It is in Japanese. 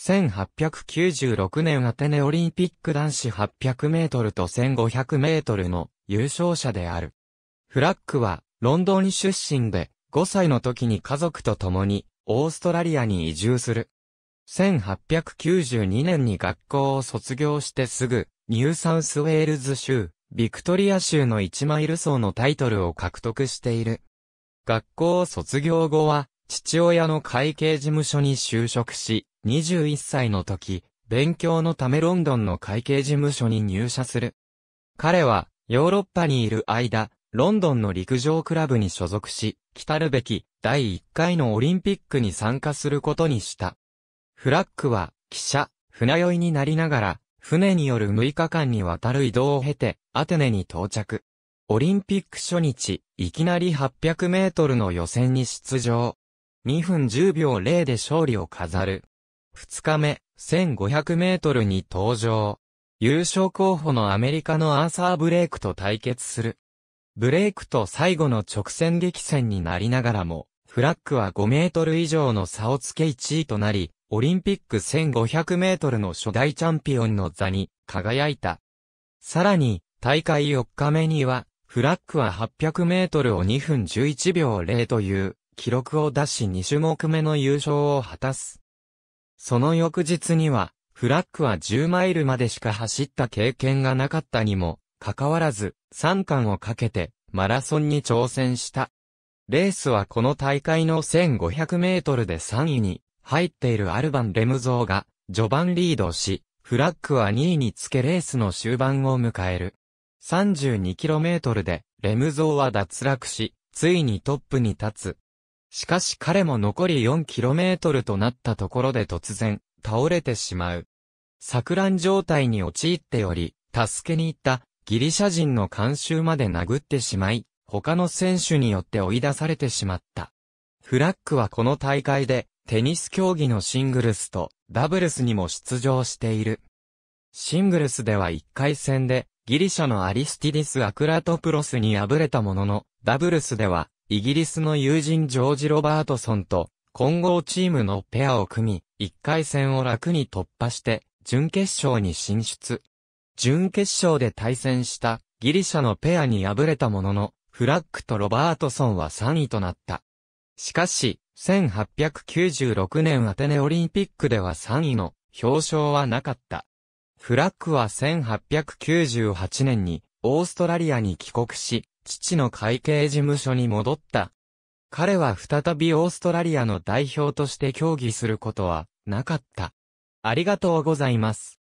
1896年アテネオリンピック男子800メートルと1500メートルの優勝者である。フラックはロンドン出身で5歳の時に家族と共にオーストラリアに移住する。1892年に学校を卒業してすぐニューサウスウェールズ州、ビクトリア州の1マイル層のタイトルを獲得している。学校を卒業後は父親の会計事務所に就職し、21歳の時、勉強のためロンドンの会計事務所に入社する。彼は、ヨーロッパにいる間、ロンドンの陸上クラブに所属し、来るべき第1回のオリンピックに参加することにした。フラックは、記者、船酔いになりながら、船による6日間にわたる移動を経て、アテネに到着。オリンピック初日、いきなり800メートルの予選に出場。2分10秒0で勝利を飾る。2日目、1500メートルに登場。優勝候補のアメリカのアーサー・ブレイクと対決する。ブレイクと最後の直線激戦になりながらも、フラッグは5メートル以上の差をつけ1位となり、オリンピック1500メートルの初代チャンピオンの座に輝いた。さらに、大会4日目には、フラッグは800メートルを2分11秒0という記録を出し2種目目の優勝を果たす。その翌日には、フラックは10マイルまでしか走った経験がなかったにも、かかわらず、3冠をかけて、マラソンに挑戦した。レースはこの大会の1500メートルで3位に入っているアルバン・レムゾーが序盤リードし、フラッグは2位につけレースの終盤を迎える。32km でレムゾーは脱落し、ついにトップに立つ。しかし彼も残り 4km となったところで突然、倒れてしまう。錯乱状態に陥っており、助けに行ったギリシャ人の監修まで殴ってしまい、他の選手によって追い出されてしまった。フラックはこの大会で、テニス競技のシングルスとダブルスにも出場している。シングルスでは1回戦で、ギリシャのアリスティディス・アクラトプロスに敗れたものの、ダブルスでは、イギリスの友人ジョージ・ロバートソンと混合チームのペアを組み、1回戦を楽に突破して、準決勝に進出。準決勝で対戦したギリシャのペアに敗れたものの、フラッグとロバートソンは3位となった。しかし、1896年アテネオリンピックでは3位の表彰はなかった。フラッグは1898年にオーストラリアに帰国し、父の会計事務所に戻った。彼は再びオーストラリアの代表として協議することはなかった。ありがとうございます。